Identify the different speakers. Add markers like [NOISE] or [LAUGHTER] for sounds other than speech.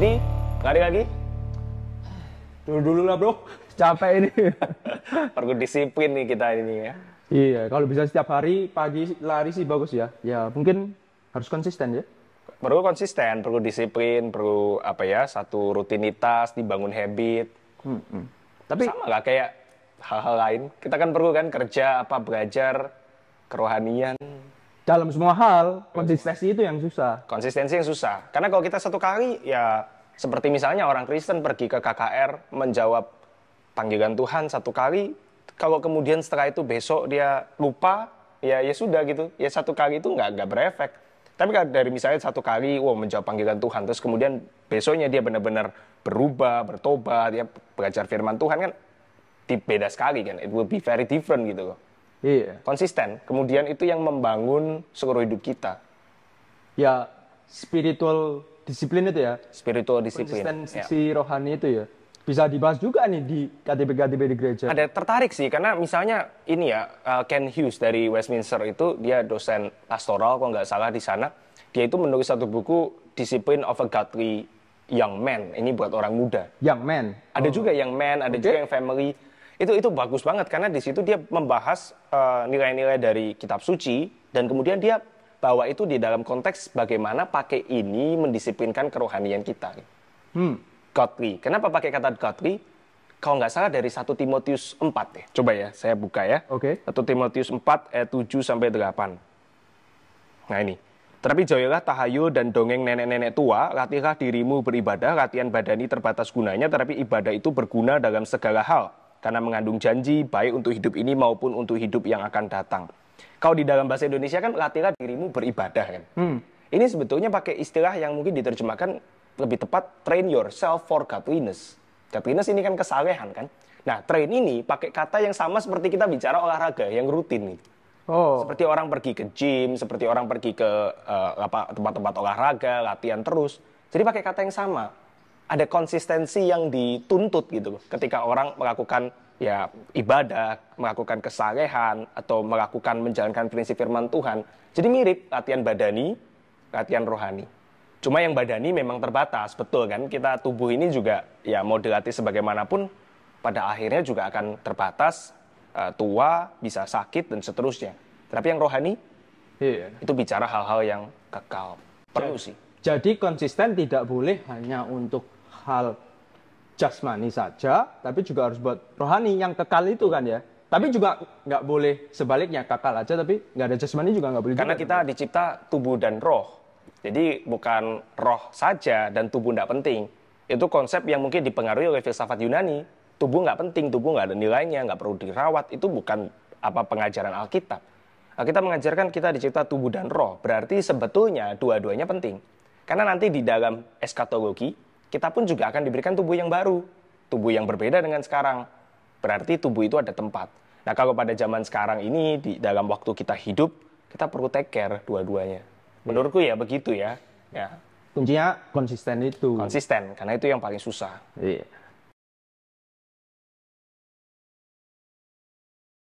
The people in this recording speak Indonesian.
Speaker 1: jadi lari lagi dulu dulu lah bro capek ini [LAUGHS] perlu disiplin nih kita ini ya iya kalau bisa setiap hari pagi lari sih bagus ya ya mungkin harus konsisten ya perlu konsisten perlu disiplin perlu apa ya satu rutinitas dibangun habit hmm, hmm. tapi sama nggak kayak hal-hal lain kita kan perlu kan kerja apa belajar kerohanian dalam semua hal konsistensi itu yang susah konsistensi yang susah karena kalau kita satu kali ya seperti misalnya orang Kristen pergi ke KKR menjawab panggilan Tuhan satu kali kalau kemudian setelah itu besok dia lupa ya ya sudah gitu ya satu kali itu nggak nggak berefek tapi kalau dari misalnya satu kali wow menjawab panggilan Tuhan terus kemudian besoknya dia benar-benar berubah bertobat dia belajar firman Tuhan kan beda sekali kan it will be very different gitu loh Iya. Konsisten. Kemudian itu yang membangun seluruh hidup kita. Ya, spiritual disiplin itu ya. Spiritual disiplin. Konsistensi ya. rohani itu ya. Bisa dibahas juga nih di KTP-KTP di gereja. Ada tertarik sih, karena misalnya ini ya, eh, Ken Hughes dari Westminster itu, dia dosen pastoral kalau nggak salah di sana. Dia itu menulis satu buku, Discipline of a Godly Young Man. Ini buat orang muda. Young Man? Ada oh. juga Young Man, ada okay. juga yang family itu itu bagus banget karena di situ dia membahas eh, nilai-nilai uh, dari kitab suci dan kemudian dia bawa itu di dalam konteks bagaimana pakai ini mendisiplinkan kerohanian kita. Hmm. Godly. Kenapa pakai kata godly? Kalau nggak salah dari 1 Timotius 4 ya. Coba ya, saya buka ya. Oke. Okay. 1 Timotius 4 ayat 7 sampai 8. Nah ini. Tetapi jauhilah tahayul dan dongeng nenek-nenek tua, latihlah dirimu beribadah, latihan badani terbatas gunanya, tetapi ibadah itu berguna dalam segala hal karena mengandung janji baik untuk hidup ini maupun untuk hidup yang akan datang. Kau di dalam bahasa Indonesia kan latihlah dirimu beribadah kan. Hmm. Ini sebetulnya pakai istilah yang mungkin diterjemahkan lebih tepat train yourself for godliness. Godliness ini kan kesalehan kan. Nah, train ini pakai kata yang sama seperti kita bicara olahraga yang rutin nih. Oh. Seperti orang pergi ke gym, seperti orang pergi ke uh, tempat-tempat olahraga, latihan terus. Jadi pakai kata yang sama ada konsistensi yang dituntut gitu ketika orang melakukan ya ibadah, melakukan kesalehan atau melakukan menjalankan prinsip firman Tuhan. Jadi mirip latihan badani, latihan rohani. Cuma yang badani memang terbatas, betul kan? Kita tubuh ini juga ya mau dilatih sebagaimanapun pada akhirnya juga akan terbatas, eh, tua, bisa sakit dan seterusnya. Tapi yang rohani yeah. itu bicara hal-hal yang kekal. Perlu sih. Jadi konsisten tidak boleh hanya untuk hal jasmani saja, tapi juga harus buat rohani yang kekal itu kan ya. Tapi juga nggak boleh sebaliknya kekal aja, tapi nggak ada jasmani juga nggak boleh. Karena juga, kita kan? dicipta tubuh dan roh, jadi bukan roh saja dan tubuh nggak penting. Itu konsep yang mungkin dipengaruhi oleh filsafat Yunani. Tubuh nggak penting, tubuh nggak ada nilainya, nggak perlu dirawat. Itu bukan apa pengajaran Alkitab. Kita mengajarkan kita dicipta tubuh dan roh. Berarti sebetulnya dua-duanya penting. Karena nanti di dalam eskatologi, kita pun juga akan diberikan tubuh yang baru, tubuh yang berbeda dengan sekarang. Berarti tubuh itu ada tempat. Nah, kalau pada zaman sekarang ini di dalam waktu kita hidup, kita perlu take care dua-duanya. Iya. Menurutku ya begitu ya. Ya. Kuncinya konsisten itu. Konsisten, karena itu yang paling susah. Iya.